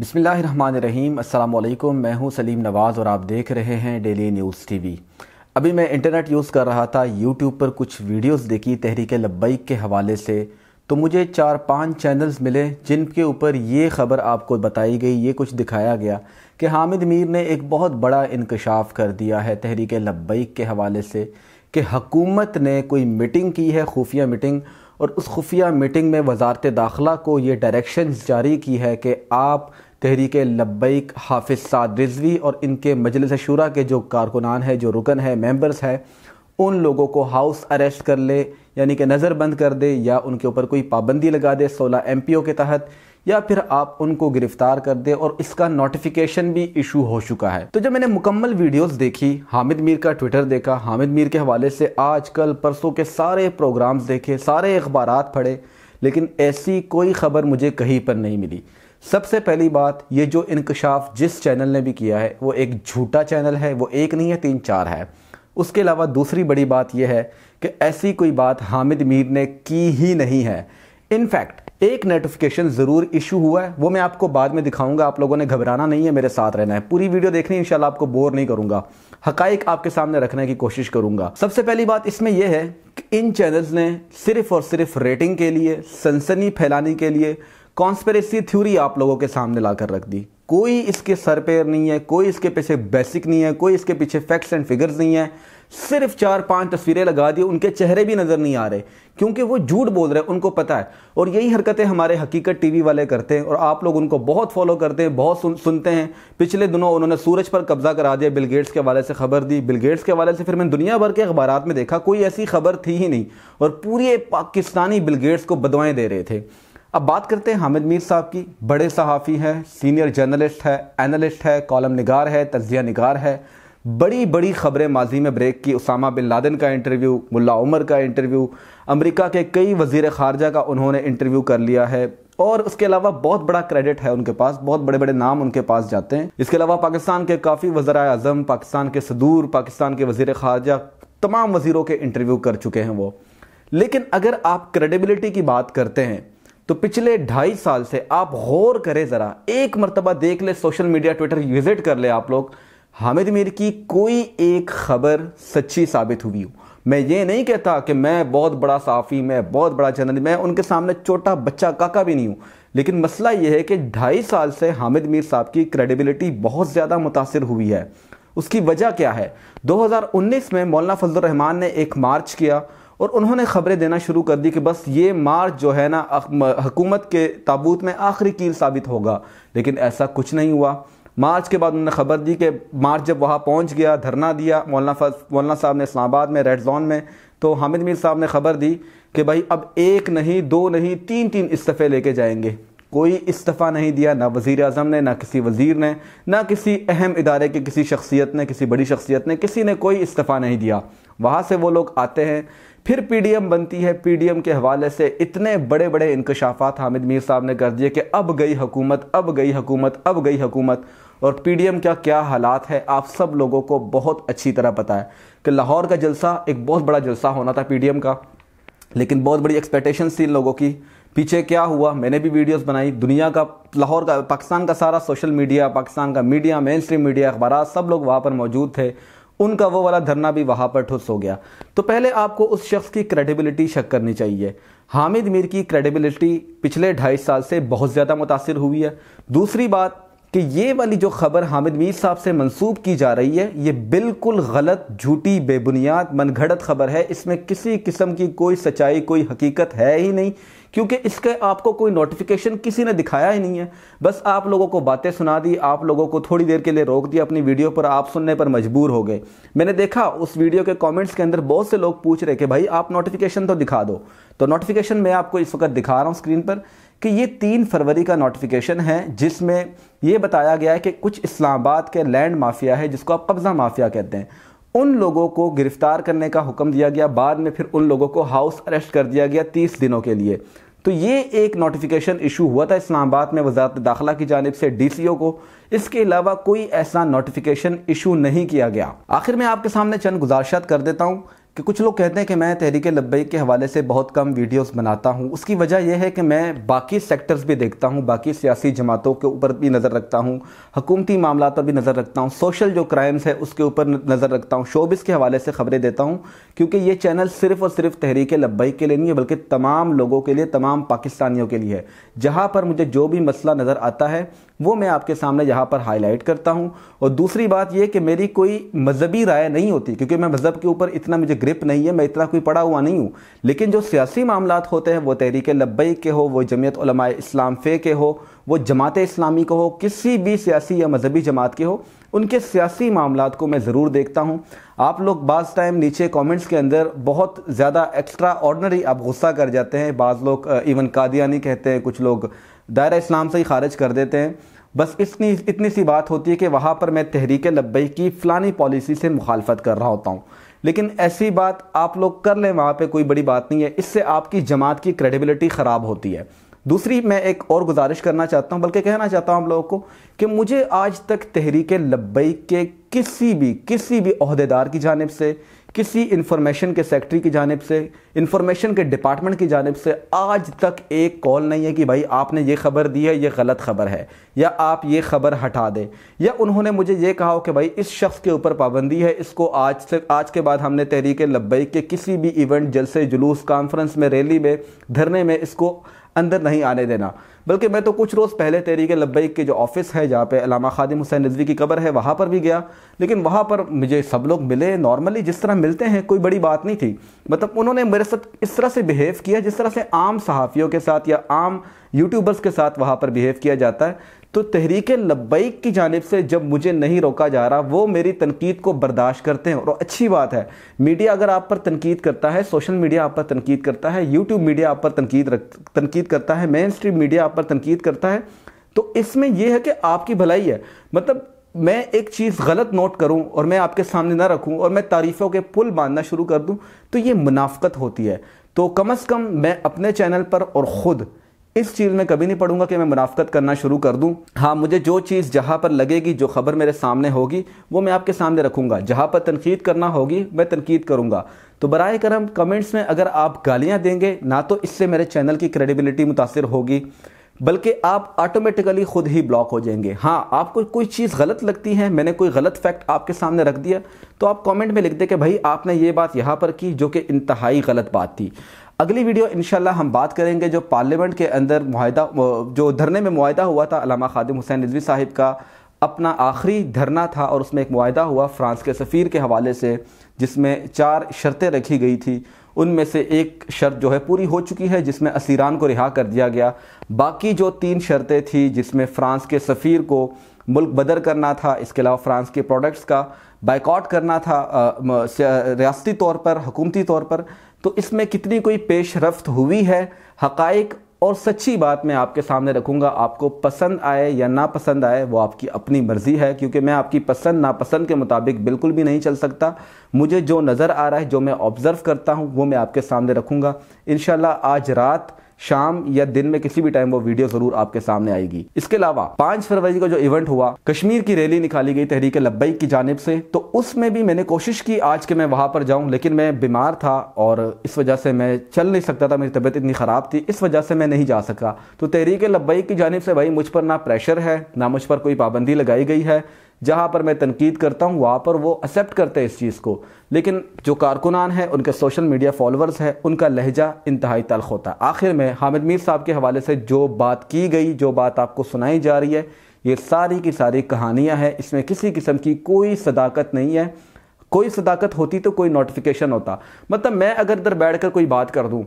बिसमीम् अल्लाम मैं हूं सलीम नवाज़ और आप देख रहे हैं डेली न्यूज़ टीवी अभी मैं इंटरनेट यूज़ कर रहा था यूट्यूब पर कुछ वीडियोस देखी तहरीक लब्बैक के हवाले से तो मुझे चार पांच चैनल्स मिले जिनके ऊपर ये खबर आपको बताई गई ये कुछ दिखाया गया कि हामिद मीर ने एक बहुत बड़ा इंकशाफ कर दिया है तहरीक लब्बैक के हवाले से कि हकूमत ने कोई मीटिंग की है खुफिया मीटिंग और उस खुफिया मीटिंग में वजारत दाखिला को ये डायरेक्शन जारी की है कि आप तहरीक लब्बैक हाफिज साद रिजवी और इनके मजलिस शूरा के जो कारकुनान है जो रुकन है मेंबर्स है उन लोगों को हाउस अरेस्ट कर ले यानी कि नज़र बंद कर दे या उनके ऊपर कोई पाबंदी लगा दे सोलह एम पी ओ के तहत या फिर आप उनको गिरफ्तार कर दे और इसका नोटिफिकेशन भी इशू हो चुका है तो जब मैंने मुकम्मल वीडियोस देखी हामिद मीर का ट्विटर देखा हामिद मीर के हवाले से आजकल परसों के सारे प्रोग्राम्स देखे सारे अखबार पढ़े लेकिन ऐसी कोई खबर मुझे कहीं पर नहीं मिली सबसे पहली बात ये जो इंकशाफ जिस चैनल ने भी किया है वो एक झूठा चैनल है वो एक नहीं है तीन चार है उसके अलावा दूसरी बड़ी बात यह है कि ऐसी कोई बात हामिद मीर ने की ही नहीं है इनफैक्ट एक नोटिफिकेशन ज़रूर इशू हुआ है वो मैं आपको बाद में दिखाऊंगा आप लोगों ने घबराना नहीं है मेरे साथ रहना है पूरी वीडियो देखनी है आपको बोर नहीं करूंगा हकाइक आपके सामने रखने की कोशिश करूंगा सबसे पहली बात इसमें यह है कि इन चैनल्स ने सिर्फ और सिर्फ रेटिंग के लिए सनसनी फैलाने के लिए कॉन्स्पेरेसी थ्योरी आप लोगों के सामने ला कर रख दी कोई इसके सर पैर नहीं है कोई इसके पीछे बेसिक नहीं है कोई इसके पीछे फैक्ट्स एंड फिगर्स नहीं है सिर्फ चार पांच तस्वीरें लगा दी उनके चेहरे भी नज़र नहीं आ रहे क्योंकि वो झूठ बोल रहे हैं उनको पता है और यही हरकतें हमारे हकीकत टीवी वाले करते हैं और आप लोग उनको बहुत फॉलो करते हैं बहुत सुन, सुनते हैं पिछले दिनों उन्होंने सूरज पर कब्जा करा दिया बिल गेट्स के हवाले से खबर दी बिल गेट्स के हवाले से फिर मैंने दुनिया भर के अखबार में देखा कोई ऐसी खबर थी ही नहीं और पूरे पाकिस्तानी बिल गेट्स को बदवाएँ दे रहे थे अब बात करते हैं हामिद मीर साहब की बड़े सहाफ़ी हैं सीनियर जर्नलिस्ट है एनालिस्ट है कॉलम निगार है तजिया निगार है बड़ी बड़ी खबरें माजी में ब्रेक की उसामा बिन लादेन का इंटरव्यू मुल्ला उमर का इंटरव्यू अमेरिका के कई वजीर खारजा का उन्होंने इंटरव्यू कर लिया है और उसके अलावा बहुत बड़ा क्रेडिट है उनके पास बहुत बड़े बड़े नाम उनके पास जाते हैं इसके अलावा पाकिस्तान के काफ़ी वजरा अजम पाकिस्तान के सदूर पाकिस्तान के वजीर खारजा तमाम वजीरों के इंटरव्यू कर चुके हैं वो लेकिन अगर आप क्रेडिबिलिटी की बात करते हैं तो पिछले ढाई साल से आप गौर करें ज़रा एक मरतबा देख ले सोशल मीडिया ट्विटर विजिट कर ले आप लोग हामिद मीर की कोई एक खबर सच्ची साबित हुई हो मैं ये नहीं कहता कि मैं बहुत बड़ा साफ़ी मैं बहुत बड़ा जर्नलिस्ट मैं उनके सामने छोटा बच्चा काका भी नहीं हूँ लेकिन मसला यह है कि ढाई साल से हामिद मीर साहब की क्रेडिबिलिटी बहुत ज़्यादा मुतासर हुई है उसकी वजह क्या है 2019 में मौलाना फजल रहमान ने एक मार्च किया और उन्होंने खबरें देना शुरू कर दी कि बस ये मार्च जो है ना हुकूमत के ताबूत में आखिरी कील साबित होगा लेकिन ऐसा कुछ नहीं हुआ मार्च के बाद उन्होंने खबर दी कि मार्च जब वहाँ पहुँच गया धरना दिया मौलाना मौलाना साहब ने इस्लामाबाद में रेड जोन में तो हामिद मीर साहब ने खबर दी कि भाई अब एक नहीं दो नहीं तीन तीन इस्तीफ़े लेके जाएंगे कोई इस्तीफ़ा नहीं दिया ना वज़ी अजम ने ना किसी वज़ीर ने ना किसी अहम इदारे के किसी शख्सियत ने किसी बड़ी शख्सियत ने किसी ने कोई इस्तीफ़ा नहीं दिया वहाँ से वो लोग आते हैं फिर पीडीएम बनती है पीडीएम के हवाले से इतने बड़े बड़े इंकशाफात हामिद मीर साहब ने कर दिए कि अब गई हुकूमत अब गई हुकूमत अब गई हुकूमत और पीडीएम का क्या हालात है आप सब लोगों को बहुत अच्छी तरह पता है कि लाहौर का जलसा एक बहुत बड़ा जलसा होना था पीडीएम का लेकिन बहुत बड़ी एक्सपेक्टेशन थी इन लोगों की पीछे क्या हुआ मैंने भी वीडियोस बनाई दुनिया का लाहौर का पाकिस्तान का सारा सोशल मीडिया पाकिस्तान का मीडिया मेन स्ट्रीम मीडिया अखबार सब लोग वहाँ पर मौजूद थे उनका वो वाला धरना भी वहाँ पर ठुस हो गया तो पहले आपको उस शख्स की क्रेडिबिलिटी शक करनी चाहिए हामिद मीर की क्रेडिबिलिटी पिछले ढाई साल से बहुत ज़्यादा मुतासर हुई है दूसरी बात कि ये वाली जो खबर हामिद मीर साहब से मंसूब की जा रही है ये बिल्कुल गलत झूठी बेबुनियाद मनगढ़ंत खबर है इसमें किसी किस्म की कोई सच्चाई कोई हकीकत है ही नहीं क्योंकि इसके आपको कोई नोटिफिकेशन किसी ने दिखाया ही नहीं है बस आप लोगों को बातें सुना दी आप लोगों को थोड़ी देर के लिए रोक दिया अपनी वीडियो पर आप सुनने पर मजबूर हो गए मैंने देखा उस वीडियो के कॉमेंट्स के अंदर बहुत से लोग पूछ रहे कि भाई आप नोटिफिकेशन तो दिखा दो तो नोटिफिकेशन मैं आपको इस वक्त दिखा रहा हूँ स्क्रीन पर कि ये तीन फरवरी का नोटिफिकेशन है जिसमें ये बताया गया है कि कुछ इस्लामाबाद के लैंड माफिया है जिसको आप कब्ज़ा माफिया कहते हैं उन लोगों को गिरफ्तार करने का हुक्म दिया गया बाद में फिर उन लोगों को हाउस अरेस्ट कर दिया गया तीस दिनों के लिए तो ये एक नोटिफिकेशन इशू हुआ था इस्लामाबाद में वजारत दाखिला की जानब से डीसीओ को इसके अलावा कोई ऐसा नोटिफिकेशन इशू नहीं किया गया आखिर में आपके सामने चंद गुजारिशात कर देता हूँ कि कुछ लोग कहते हैं कि मैं तहरीक लब्बई के हवाले से बहुत कम वीडियोस बनाता हूं उसकी वजह यह है कि मैं बाकी सेक्टर्स भी देखता हूं बाकी सियासी जमातों के ऊपर भी नज़र रखता हूं हकूमती मामला पर भी नज़र रखता हूं सोशल जो क्राइम्स है उसके ऊपर नज़र रखता हूं शोबिस के हवाले से खबरें देता हूं क्योंकि ये चैनल सिर्फ और सिर्फ तहरीक लब्बई के लिए नहीं है बल्कि तमाम लोगों के लिए तमाम पाकिस्तानियों के लिए है जहाँ पर मुझे जो भी मसला नज़र आता है वो मैं आपके सामने यहाँ पर हाईलाइट करता हूँ और दूसरी बात यह कि मेरी कोई मजहबी राय नहीं होती क्योंकि मैं मज़हब के ऊपर इतना मुझे ग्रिप नहीं है मैं इतना कोई पढ़ा हुआ नहीं हूँ लेकिन जो सियासी मामला होते हैं वो तहरीक लब्बई के हो वो जमीयत इस्लाम फे के हो वो जमात इस्लामी को हो किसी भी सियासी या मजहबी जमात के हो उनके सियासी मामला को मैं ज़रूर देखता हूँ आप लोग बाज़ टाइम नीचे कमेंट्स के अंदर बहुत ज़्यादा एक्स्ट्रा ऑर्डनरी आप गुस्सा कर जाते हैं बाज़ लोग इवन कादियानी कहते हैं कुछ लोग दायरा इस्लाम से ही खारिज कर देते हैं बस इतनी इतनी सी बात होती है कि वहाँ पर मैं तहरीक लब्बई की फ़लानी पॉलिसी से मुखालफत कर रहा होता हूँ लेकिन ऐसी बात आप लोग कर लें वहाँ पे कोई बड़ी बात नहीं है इससे आपकी जमात की क्रेडिबिलिटी ख़राब होती है दूसरी मैं एक और गुजारिश करना चाहता हूँ बल्कि कहना चाहता हूँ आप लोगों को कि मुझे आज तक तहरीक लब्बई के किसी भी किसी भी अहदेदार की जानब से किसी इंफॉर्मेशन के सेक्रेटरी की जानब से इंफॉर्मेशन के डिपार्टमेंट की जानब से आज तक एक कॉल नहीं है कि भाई आपने ये खबर दी है ये गलत खबर है या आप ये खबर हटा दें या उन्होंने मुझे ये कहा हो कि भाई इस शख्स के ऊपर पाबंदी है इसको आज से आज के बाद हमने तहरीक लब्बई के किसी भी इवेंट जलसे जुलूस कॉन्फ्रेंस में रैली में धरने में इसको अंदर नहीं आने देना बल्कि मैं तो कुछ रोज़ पहले तहरीक लब्बैक के जो ऑफिस है जहाँ पे अलामा खादिम हुसैन रिजवी की कबर है वहाँ पर भी गया लेकिन वहाँ पर मुझे सब लोग मिले नॉर्मली जिस तरह मिलते हैं कोई बड़ी बात नहीं थी मतलब उन्होंने मेरे साथ इस तरह से बिहेव किया जिस तरह से आम सहाफ़ियों के साथ या आम यूट्यूबर्स के साथ वहाँ पर बिहेव किया जाता है तो तहरीक लब्बैक की जानब से जब मुझे नहीं रोका जा रहा वो मेरी तनकीद को बर्दाश्त करते हैं और अच्छी बात है मीडिया अगर आप पर तनकीद करता है सोशल मीडिया आप पर तनकीद करता है यूट्यूब मीडिया आप पर तनकीद तनकीद करता है मेन स्ट्रीम मीडिया आप पर तनकीद करता है तो इसमें यह है कि आपकी भलाई है मतलब मैं एक चीज़ गलत नोट करूं और मैं आपके सामने ना रखूं और मैं तारीफ़ों के पुल बांधना शुरू कर दूं तो ये मुनाफकत होती है तो कम अज़ कम मैं अपने चैनल पर और ख़ुद इस चीज़ में कभी नहीं पढ़ूंगा कि मैं मुनाफ्त करना शुरू कर दूं हाँ मुझे जो चीज़ जहाँ पर लगेगी जो खबर मेरे सामने होगी वो मैं आपके सामने रखूंगा जहां पर तनकीद करना होगी मैं तनकीद करूंगा तो बर करम कमेंट्स में अगर आप गालियां देंगे ना तो इससे मेरे चैनल की क्रेडिबिलिटी मुतासर होगी बल्कि आप ऑटोमेटिकली खुद ही ब्लॉक हो जाएंगे हाँ आपको कोई चीज़ गलत लगती है मैंने कोई गलत फैक्ट आपके सामने रख दिया तो आप कमेंट में लिख दें कि भाई आपने ये बात यहाँ पर की जो कि इंतहाई गलत बात थी अगली वीडियो इनशाला हम बात करेंगे जो पार्लियामेंट के अंदर माहदा जो धरने में माहा हुआ था अलामा खादिम हुसैन रिजवी साहिब का अपना आखिरी धरना था और उसमें एक माहा हुआ फ्रांस के सफ़ीर के हवाले से जिसमें चार शर्तें रखी गई थी उनमें से एक शर्त जो है पूरी हो चुकी है जिसमें असीरान को रिहा कर दिया गया बाकी जो तीन शर्तें थी जिसमें फ़्रांस के सफ़ीर को मुल्क बदर करना था इसके अलावा फ़्रांस के प्रोडक्ट्स का बाइकआउट करना था रियासती तौर पर हकूमती तौर पर तो इसमें कितनी कोई पेश रफ्त हुई है हकाइक और सच्ची बात मैं आपके सामने रखूँगा आपको पसंद आए या ना पसंद आए वो आपकी अपनी मर्ज़ी है क्योंकि मैं आपकी पसंद नापसंद के मुताबिक बिल्कुल भी नहीं चल सकता मुझे जो नज़र आ रहा है जो मैं ऑब्ज़र्व करता हूँ वो मैं आपके सामने रखूँगा इन आज रात शाम या दिन में किसी भी टाइम वो वीडियो जरूर आपके सामने आएगी इसके अलावा पांच फरवरी का जो इवेंट हुआ कश्मीर की रैली निकाली गई तहरीक लब्बई की जानब से तो उसमें भी मैंने कोशिश की आज के मैं वहां पर जाऊं लेकिन मैं बीमार था और इस वजह से मैं चल नहीं सकता था मेरी तबीयत इतनी ख़राब थी इस वजह से मैं नहीं जा सका तो तहरीक लब्बई की जानब से भाई मुझ पर ना प्रेशर है ना मुझ पर कोई पाबंदी लगाई गई है जहाँ पर मैं तनकीद करता हूँ वहाँ पर वो एक्सेप्ट करते हैं इस चीज़ को लेकिन जो कारकुनान हैं उनके सोशल मीडिया फॉलोअर्स हैं उनका लहजा इंतहाई तलख होता है आखिर में हामिद मीर साहब के हवाले से जो बात की गई जो बात आपको सुनाई जा रही है ये सारी की सारी कहानियाँ हैं इसमें किसी किस्म की कोई सदाकत नहीं है कोई सदाकत होती तो कोई नोटिफिकेशन होता मतलब मैं अगर इधर बैठ कर कोई बात कर दूँ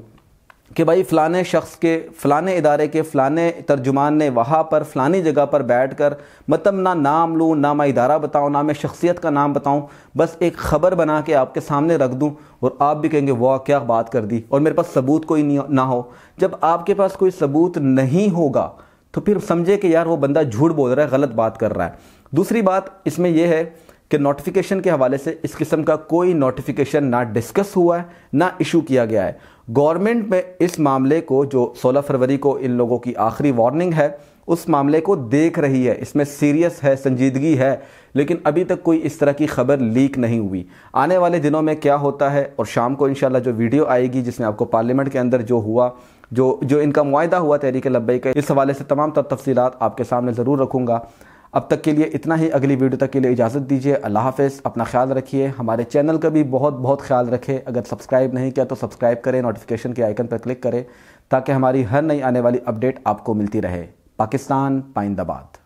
कि भाई फ़लाने शख्स के फ़लाने इदारे के फ़लाने तर्जुमान ने वहाँ पर फ़लानी जगह पर बैठ कर मतलब ना नाम लूँ ना मैं इदारा बताऊँ ना मैं शख्सियत का नाम बताऊँ बस एक ख़बर बना के आपके सामने रख दूँ और आप भी कहेंगे वाह क्या बात कर दी और मेरे पास सबूत कोई नहीं ना हो जब आपके पास कोई सबूत नहीं होगा तो फिर समझे कि यार वो बंदा झूठ बोल रहा है गलत बात कर रहा है दूसरी बात इसमें यह है कि नोटिफिकेशन के हवाले से इस किस्म का कोई नोटिफिकेशन ना डिस्कस हुआ है ना इशू किया गया है गवर्नमेंट में इस मामले को जो 16 फरवरी को इन लोगों की आखिरी वार्निंग है उस मामले को देख रही है इसमें सीरियस है संजीदगी है लेकिन अभी तक कोई इस तरह की खबर लीक नहीं हुई आने वाले दिनों में क्या होता है और शाम को इन जो वीडियो आएगी जिसमें आपको पार्लियामेंट के अंदर जो हुआ जो जो इनका मुआदा हुआ तहरीक लब्बई का इस हवाले से तमाम तर तफसीत आपके सामने ज़रूर रखूँगा अब तक के लिए इतना ही अगली वीडियो तक के लिए इजाज़त दीजिए अल्लाह हाफ़ अपना ख्याल रखिए हमारे चैनल का भी बहुत बहुत ख्याल रखें अगर सब्सक्राइब नहीं किया तो सब्सक्राइब करें नोटिफिकेशन के आइकन पर क्लिक करें ताकि हमारी हर नई आने वाली अपडेट आपको मिलती रहे पाकिस्तान पाइंदाबाद